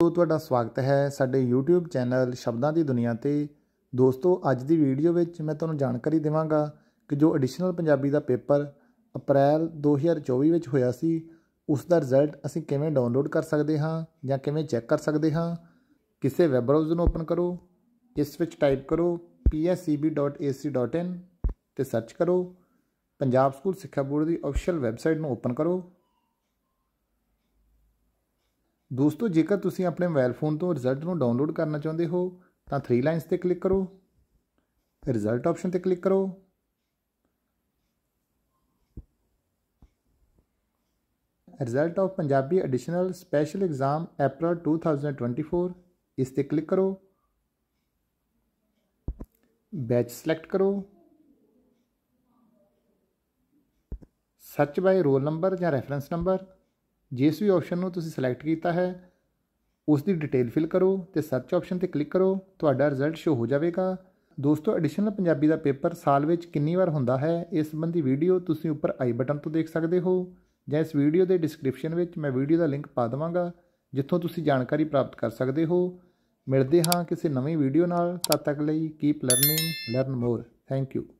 ਤੋਂ ਤੁਹਾਡਾ ਸਵਾਗਤ ਹੈ ਸਾਡੇ YouTube ਚੈਨਲ ਸ਼ਬਦਾਂ ਦੀ ਦੁਨੀਆ ਤੇ ਦੋਸਤੋ ਅੱਜ ਦੀ ਵੀਡੀਓ ਵਿੱਚ ਮੈਂ ਤੁਹਾਨੂੰ ਜਾਣਕਾਰੀ ਦੇਵਾਂਗਾ ਕਿ ਜੋ ਐਡੀਸ਼ਨਲ ਪੰਜਾਬੀ ਦਾ ਪੇਪਰ ਅਪ੍ਰੈਲ 2024 ਵਿੱਚ ਹੋਇਆ ਸੀ ਉਸ ਦਾ ਰਿਜ਼ਲਟ ਅਸੀਂ ਕਿਵੇਂ ਡਾਊਨਲੋਡ ਕਰ ਸਕਦੇ ਹਾਂ ਜਾਂ ਕਿਵੇਂ ਚੈੱਕ ਕਰ ਸਕਦੇ ਹਾਂ ਕਿਸੇ ਵੈਬ ਬ੍ਰਾਊਜ਼ਰ ਨੂੰ ਓਪਨ ਕਰੋ ਇਸ ਵਿੱਚ ਟਾਈਪ ਕਰੋ pscb.ac.in ਤੇ ਸਰਚ ਕਰੋ ਪੰਜਾਬ ਸਕੂਲ ਸਿੱਖਿਆ ਬੋਰਡ ਦੀ ਅਫੀਸ਼ੀਅਲ ਵੈਬਸਾਈਟ ਨੂੰ ਓਪਨ ਕਰੋ ਦੋਸਤੋ ਜੇਕਰ ਤੁਸੀਂ ਆਪਣੇ ਮੋਬਾਈਲ ਫੋਨ ਤੋਂ ਰਿਜ਼ਲਟ ਨੂੰ ਡਾਊਨਲੋਡ ਕਰਨਾ ਚਾਹੁੰਦੇ ਹੋ ਤਾਂ 3 ਲਾਈਨਸ ਤੇ ਕਲਿੱਕ ਕਰੋ ਰਿਜ਼ਲਟ ਆਪਸ਼ਨ ਤੇ ਕਲਿੱਕ ਕਰੋ result of Punjabi additional special exam April 2024 ਇਸ ਤੇ ਕਲਿੱਕ ਕਰੋ ਬੈਚ ਸਿਲੈਕਟ ਕਰੋ ਸਰਚ ਬਾਈ ਰੋਲ ਨੰਬਰ ਜਾਂ ਰੈਫਰੈਂਸ ਨੰਬਰ ਜਿਸ ਵੀ ਆਪਸ਼ਨ ਨੂੰ ਤੁਸੀਂ ਸਿਲੈਕਟ ਕੀਤਾ ਹੈ ਉਸ ਦੀ ਡਿਟੇਲ ਫਿਲ ਕਰੋ ਤੇ ਸਰਚ ਆਪਸ਼ਨ ਤੇ ਕਲਿੱਕ ਕਰੋ ਤੁਹਾਡਾ ਰਿਜ਼ਲਟ ਸ਼ੋ ਹੋ ਜਾਵੇਗਾ ਦੋਸਤੋ ਐਡੀਸ਼ਨਲ ਪੰਜਾਬੀ ਦਾ ਪੇਪਰ ਸਾਲ ਵਿੱਚ ਕਿੰਨੀ ਵਾਰ ਹੁੰਦਾ ਹੈ ਇਸ ਸੰਬੰਧੀ ਵੀਡੀਓ ਤੁਸੀਂ ਉੱਪਰ ਆਈ ਬਟਨ ਤੋਂ ਦੇਖ ਸਕਦੇ ਹੋ ਜਾਂ ਇਸ ਵੀਡੀਓ ਦੇ ਡਿਸਕ੍ਰਿਪਸ਼ਨ ਵਿੱਚ ਮੈਂ ਵੀਡੀਓ ਦਾ ਲਿੰਕ ਪਾ ਦਵਾਂਗਾ ਜਿੱਥੋਂ ਤੁਸੀਂ ਜਾਣਕਾਰੀ ਪ੍ਰਾਪਤ ਕਰ ਸਕਦੇ ਹੋ ਮਿਲਦੇ ਹਾਂ ਕਿਸੇ ਨਵੀਂ ਵੀਡੀਓ ਨਾਲ ਤਦ ਤੱਕ ਲਈ keep learning learn more thank you